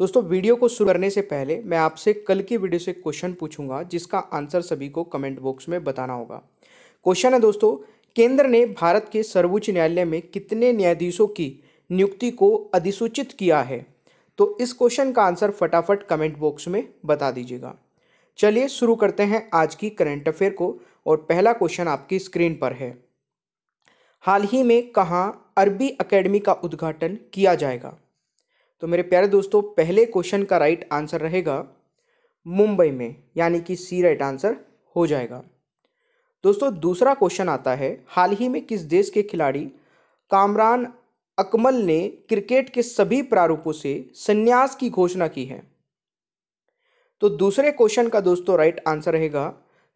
दोस्तों वीडियो को शुरू करने से पहले मैं आपसे कल की वीडियो से क्वेश्चन पूछूंगा जिसका आंसर सभी को कमेंट बॉक्स में बताना होगा क्वेश्चन है दोस्तों केंद्र ने भारत के सर्वोच्च न्यायालय में कितने न्यायाधीशों की नियुक्ति को अधिसूचित किया है तो इस क्वेश्चन का आंसर फटाफट कमेंट बॉक्स में बता दीजिएगा चलिए शुरू करते हैं आज की करेंट अफेयर को और पहला क्वेश्चन आपकी स्क्रीन पर है हाल ही में कहाँ अरबी अकेडमी का उद्घाटन किया जाएगा तो मेरे प्यारे दोस्तों पहले क्वेश्चन का राइट आंसर रहेगा मुंबई में यानी कि सी राइट आंसर हो जाएगा दोस्तों दूसरा क्वेश्चन आता है हाल ही में किस देश के खिलाड़ी कामरान अकमल ने क्रिकेट के सभी प्रारूपों से संन्यास की घोषणा की है तो दूसरे क्वेश्चन का दोस्तों राइट आंसर रहेगा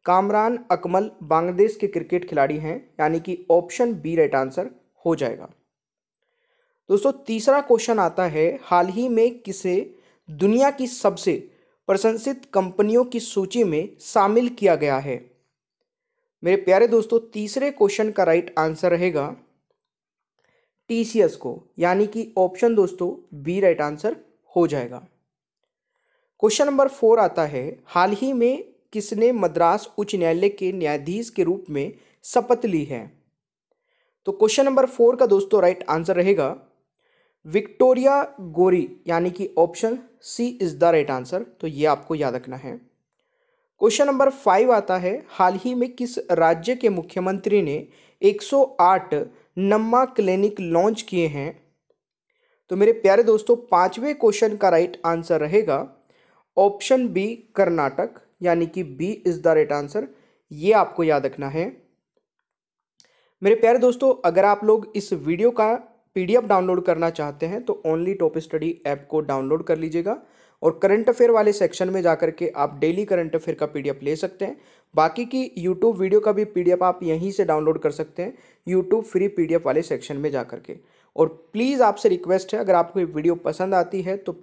कामरान अकमल बांग्लादेश के क्रिकेट खिलाड़ी हैं यानी कि ऑप्शन बी राइट आंसर हो जाएगा दोस्तों तीसरा क्वेश्चन आता है हाल ही में किसे दुनिया की सबसे प्रशंसित कंपनियों की सूची में शामिल किया गया है मेरे प्यारे दोस्तों तीसरे क्वेश्चन का राइट आंसर रहेगा टी को यानी कि ऑप्शन दोस्तों बी राइट आंसर हो जाएगा क्वेश्चन नंबर फोर आता है हाल ही में किसने मद्रास उच्च न्यायालय के न्यायाधीश के रूप में शपथ ली है तो क्वेश्चन नंबर फोर का दोस्तों राइट आंसर रहेगा विक्टोरिया गोरी यानी कि option C is the right answer तो ये आपको याद रखना है क्वेश्चन नंबर फाइव आता है हाल ही में किस राज्य के मुख्यमंत्री ने 108 नम्मा क्लिनिक लॉन्च किए हैं तो मेरे प्यारे दोस्तों पांचवें क्वेश्चन का राइट आंसर रहेगा ऑप्शन बी कर्नाटक यानी कि B is the right answer ये आपको याद रखना है मेरे प्यारे दोस्तों अगर आप लोग इस वीडियो का पीडीएफ डाउनलोड करना चाहते हैं तो ओनली टॉप स्टडी ऐप को डाउनलोड कर लीजिएगा और करंट अफेयर वाले सेक्शन में जाकर के आप डेली करंट अफेयर का पीडीएफ ले सकते हैं बाकी की यूट्यूब वीडियो का भी पीडीएफ आप यहीं से डाउनलोड कर सकते हैं यूट्यूब फ्री पीडीएफ वाले सेक्शन में जा के और प्लीज़ आपसे रिक्वेस्ट है अगर आपको ये वीडियो पसंद आती है तो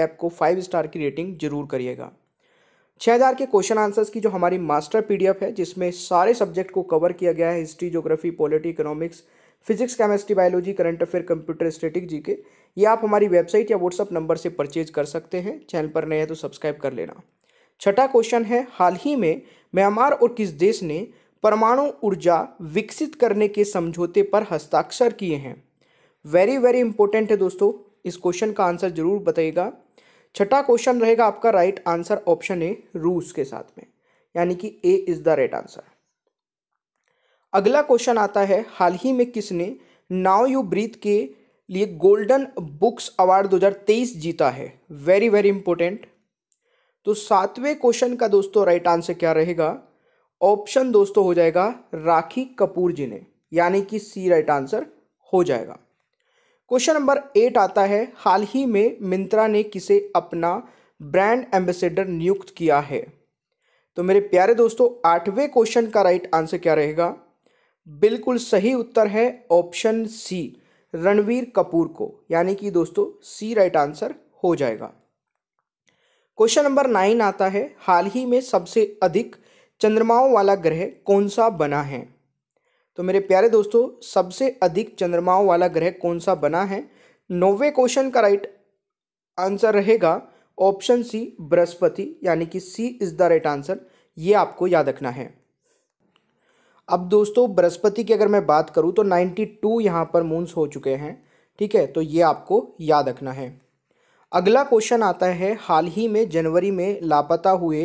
ऐप को फाइव स्टार की रेटिंग जरूर करिएगा छः हज़ार के क्वेश्चन आंसर्स की जो हमारी मास्टर पीडीएफ है जिसमें सारे सब्जेक्ट को कवर किया गया है history geography polity economics physics chemistry biology current affair computer static G K ये आप हमारी वेबसाइट या व्हाट्सअप नंबर से परचेज कर सकते हैं चैनल पर नए हैं तो सब्सक्राइब कर लेना छठा क्वेश्चन है हाल ही में म्यांमार और किस देश ने परमाणु ऊर्जा विकसित करने के समझौते पर हस्ताक्षर किए हैं वेरी वेरी इंपॉर्टेंट है दोस्तों इस क्वेश्चन का आंसर जरूर बताइएगा छठा क्वेश्चन रहेगा आपका राइट आंसर ऑप्शन ए रूस के साथ में यानी कि A is the right answer अगला क्वेश्चन आता है हाल ही में किसने नाउ यू ब्रीथ के लिए गोल्डन बुक्स अवार्ड 2023 जीता है वेरी वेरी इंपॉर्टेंट तो सातवें क्वेश्चन का दोस्तों राइट आंसर क्या रहेगा ऑप्शन दोस्तों हो जाएगा राखी कपूर जी ने यानी कि सी राइट आंसर हो जाएगा क्वेश्चन नंबर एट आता है हाल ही में मिंत्रा ने किसे अपना ब्रांड एम्बेसडर नियुक्त किया है तो मेरे प्यारे दोस्तों आठवें क्वेश्चन का राइट आंसर क्या रहेगा बिल्कुल सही उत्तर है ऑप्शन सी रणवीर कपूर को यानी कि दोस्तों सी राइट आंसर हो जाएगा क्वेश्चन नंबर नाइन आता है हाल ही में सबसे अधिक चंद्रमाओं वाला ग्रह कौन सा बना है तो मेरे प्यारे दोस्तों सबसे अधिक चंद्रमाओं वाला ग्रह कौन सा बना है नौवे क्वेश्चन का राइट आंसर रहेगा ऑप्शन सी बृहस्पति यानी कि C is the right answer ये आपको याद रखना है अब दोस्तों बृहस्पति की अगर मैं बात करूँ तो नाइन्टी टू यहाँ पर मून्स हो चुके हैं ठीक है तो ये आपको याद रखना है अगला क्वेश्चन आता है हाल ही में जनवरी में लापता हुए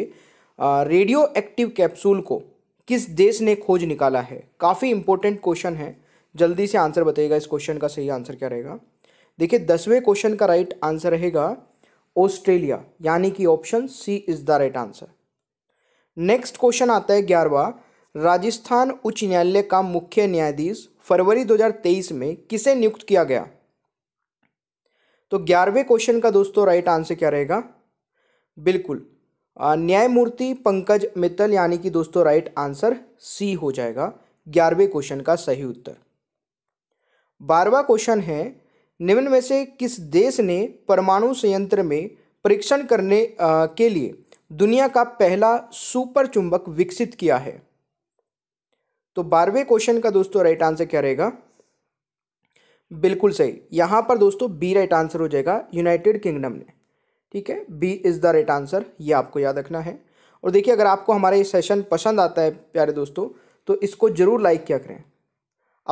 रेडियो एक्टिव कैप्सूल को किस देश ने खोज निकाला है काफ़ी इंपॉर्टेंट क्वेश्चन है जल्दी से आंसर बताइएगा इस क्वेश्चन का सही आंसर क्या रहेगा देखिए दसवें क्वेश्चन का राइट आंसर रहेगा ऑस्ट्रेलिया यानी कि option C is the right answer next question आता है ग्यारहवा राजस्थान उच्च न्यायालय का मुख्य न्यायाधीश फरवरी 2023 में किसे नियुक्त किया गया तो ग्यारहवें क्वेश्चन का दोस्तों राइट आंसर क्या रहेगा बिल्कुल न्यायमूर्ति पंकज मित्तल यानी कि दोस्तों राइट आंसर सी हो जाएगा ग्यारहवें क्वेश्चन का सही उत्तर बारहवा क्वेश्चन है निम्न में से किस देश ने परमाणु संयंत्र में परीक्षण करने के लिए दुनिया का पहला सुपर चुंबक विकसित किया है तो बारहवें क्वेश्चन का दोस्तों राइट आंसर क्या रहेगा बिल्कुल सही यहाँ पर दोस्तों बी राइट आंसर हो जाएगा यूनाइटेड किंगडम ने ठीक है B is the right answer ये आपको याद रखना है और देखिए अगर आपको हमारा ये सेशन पसंद आता है प्यारे दोस्तों तो इसको ज़रूर लाइक किया करें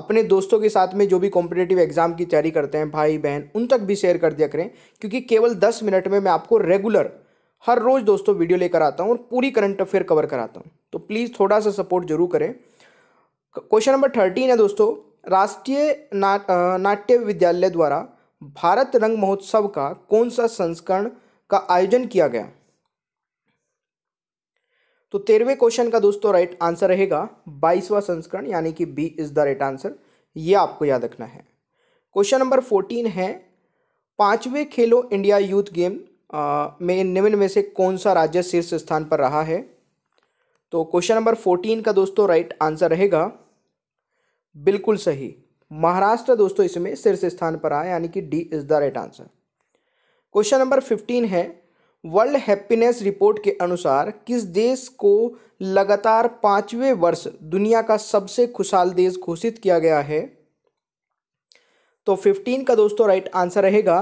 अपने दोस्तों के साथ में जो भी कॉम्पिटेटिव एग्ज़ाम की तैयारी करते हैं भाई बहन उन तक भी शेयर कर दिया करें क्योंकि केवल दस मिनट में मैं आपको रेगुलर हर रोज़ दोस्तों वीडियो लेकर आता हूँ और पूरी करंट अफेयर कवर कराता हूँ तो प्लीज़ थोड़ा सा सपोर्ट जरूर करें क्वेश्चन नंबर थर्टीन है दोस्तों राष्ट्रीय ना, नाट्य विद्यालय द्वारा भारत रंग महोत्सव का कौन सा संस्करण का आयोजन किया गया तो तेरहवें क्वेश्चन का दोस्तों राइट आंसर रहेगा बाईसवा संस्करण यानी कि B is the right answer ये आपको याद रखना है क्वेश्चन नंबर फोर्टीन है पांचवें खेलो इंडिया यूथ गेम में निम्न में से कौन सा राज्य शीर्ष स्थान पर रहा है तो क्वेश्चन नंबर फोर्टीन का दोस्तों राइट आंसर रहेगा बिल्कुल सही महाराष्ट्र दोस्तों इसमें शीर्ष स्थान पर आया यानी कि D is the right answer question number fifteen है वर्ल्ड हैप्पीनेस रिपोर्ट के अनुसार किस देश को लगातार पांचवें वर्ष दुनिया का सबसे खुशहाल देश घोषित किया गया है तो फिफ्टीन का दोस्तों राइट आंसर रहेगा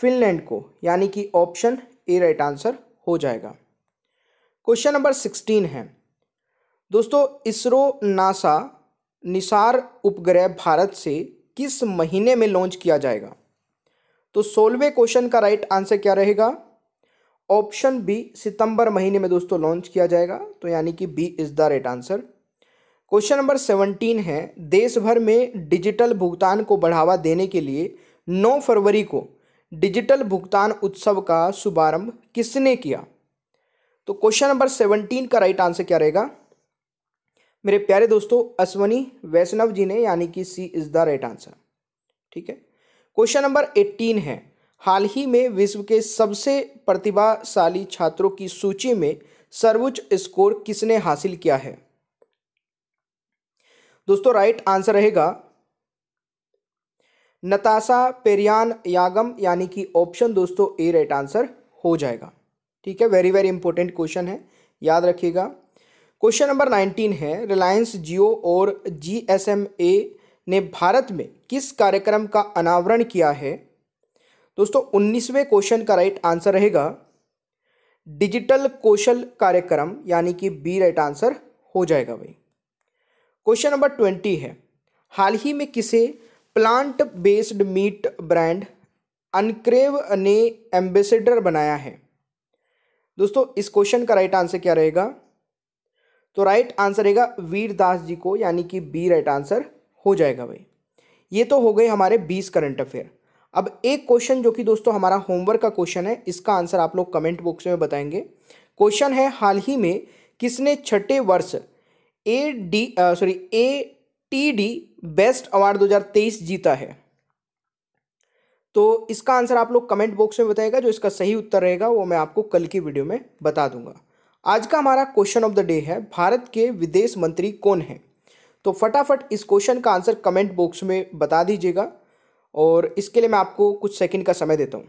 फिनलैंड को यानी कि ऑप्शन ए राइट आंसर हो जाएगा क्वेश्चन नंबर सिक्सटीन है दोस्तों इसरो नासा निसार उपग्रह भारत से किस महीने में लॉन्च किया जाएगा तो सोलहवें क्वेश्चन का राइट आंसर क्या रहेगा ऑप्शन बी सितंबर महीने में दोस्तों लॉन्च किया जाएगा तो यानी कि B is the right answer question number seventeen है देश भर में डिजिटल भुगतान को बढ़ावा देने के लिए नौ फरवरी को डिजिटल भुगतान उत्सव का शुभारंभ किसने किया तो क्वेश्चन नंबर सेवनटीन का राइट आंसर क्या रहेगा मेरे प्यारे दोस्तों अश्वनी वैष्णव जी ने यानी कि C is the right answer ठीक है क्वेश्चन नंबर एट्टीन है हाल ही में विश्व के सबसे प्रतिभाशाली छात्रों की सूची में सर्वोच्च स्कोर किसने हासिल किया है दोस्तों राइट आंसर रहेगा नताशा पेरियान यागम यानी कि ऑप्शन दोस्तों ए राइट आंसर हो जाएगा ठीक है वेरी वेरी इंपॉर्टेंट क्वेश्चन है याद रखिएगा क्वेश्चन नंबर नाइनटीन है रिलायंस जियो और जी एस एम ए ने भारत में किस कार्यक्रम का अनावरण किया है दोस्तों उन्नीसवें क्वेश्चन का राइट आंसर रहेगा डिजिटल कौशल कार्यक्रम यानी कि बी राइट आंसर हो जाएगा भाई क्वेश्चन नंबर ट्वेंटी है हाल ही में किसे plant based meat brand Uncrave ने एम्बेसडर बनाया है दोस्तों इस क्वेश्चन का राइट आंसर क्या रहेगा तो राइट आंसर रहेगा वीरदास जी को यानी कि बी राइट आंसर हो जाएगा भाई ये तो हो गए हमारे बीस करंट अफेयर अब एक क्वेश्चन जो कि दोस्तों हमारा होमवर्क का क्वेश्चन है इसका आंसर आप लोग कमेंट बॉक्स में बताएंगे क्वेश्चन है हाल ही में किसने छठे वर्ष A D sorry A T D best award 2023 जीता है तो इसका आंसर आप लोग कमेंट बॉक्स में बताएगा जो इसका सही उत्तर रहेगा वो मैं आपको कल की वीडियो में बता दूंगा आज का हमारा क्वेश्चन ऑफ द डे है भारत के विदेश मंत्री कौन है तो फटाफट इस क्वेश्चन का आंसर कमेंट बॉक्स में बता दीजिएगा और इसके लिए मैं आपको कुछ सेकंड का समय देता हूँ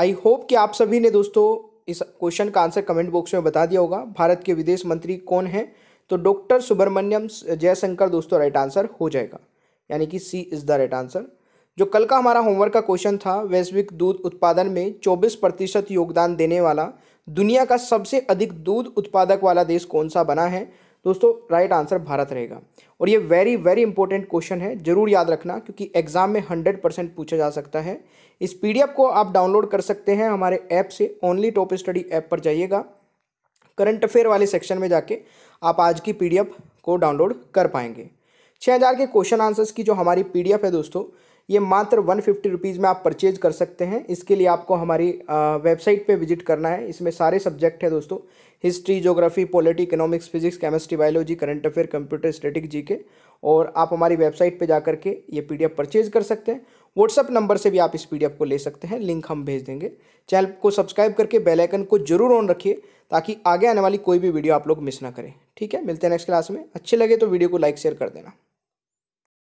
आई होप कि आप सभी ने दोस्तों इस क्वेश्चन का आंसर कमेंट बॉक्स में बता दिया होगा भारत के विदेश मंत्री कौन हैं तो डॉक्टर सुब्रमण्यम जयशंकर दोस्तों राइट आंसर हो जाएगा यानी कि C is the right answer जो कल का हमारा होमवर्क का क्वेश्चन था वैश्विक दूध उत्पादन में 24 प्रतिशत योगदान देने वाला दुनिया का सबसे अधिक दूध उत्पादक वाला देश कौन सा बना है दोस्तों राइट आंसर भारत रहेगा और ये वेरी वेरी इंपॉर्टेंट क्वेश्चन है जरूर याद रखना क्योंकि एग्जाम में हंड्रेड परसेंट पूछा जा सकता है इस पीडीएफ को आप डाउनलोड कर सकते हैं हमारे ऐप से ओनली टॉप स्टडी ऐप पर जाइएगा करंट अफेयर वाले सेक्शन में जाके आप आज की पीडीएफ को डाउनलोड कर पाएंगे छः हज़ार के क्वेश्चन आंसर्स की जो हमारी पी है दोस्तों ये मात्र वन फिफ्टी रुपीज़ में आप परचेज कर सकते हैं इसके लिए आपको हमारी वेबसाइट पे विजिट करना है इसमें सारे सब्जेक्ट है दोस्तों history geography polity economics physics chemistry biology current affair computer static G K और आप हमारी वेबसाइट पर जा करके ये पी परचेज कर सकते हैं व्हाट्सअप नंबर से भी आप इस पी को ले सकते हैं लिंक हम भेज देंगे चैनल को सब्सक्राइब करके बेलाइकन को जरूर ऑन रखिए ताकि आगे आने वाली कोई भी वीडियो आप लोग मिस ना करें ठीक है मिलते हैं नेक्स्ट क्लास में अच्छे लगे तो वीडियो को लाइक शेयर कर देना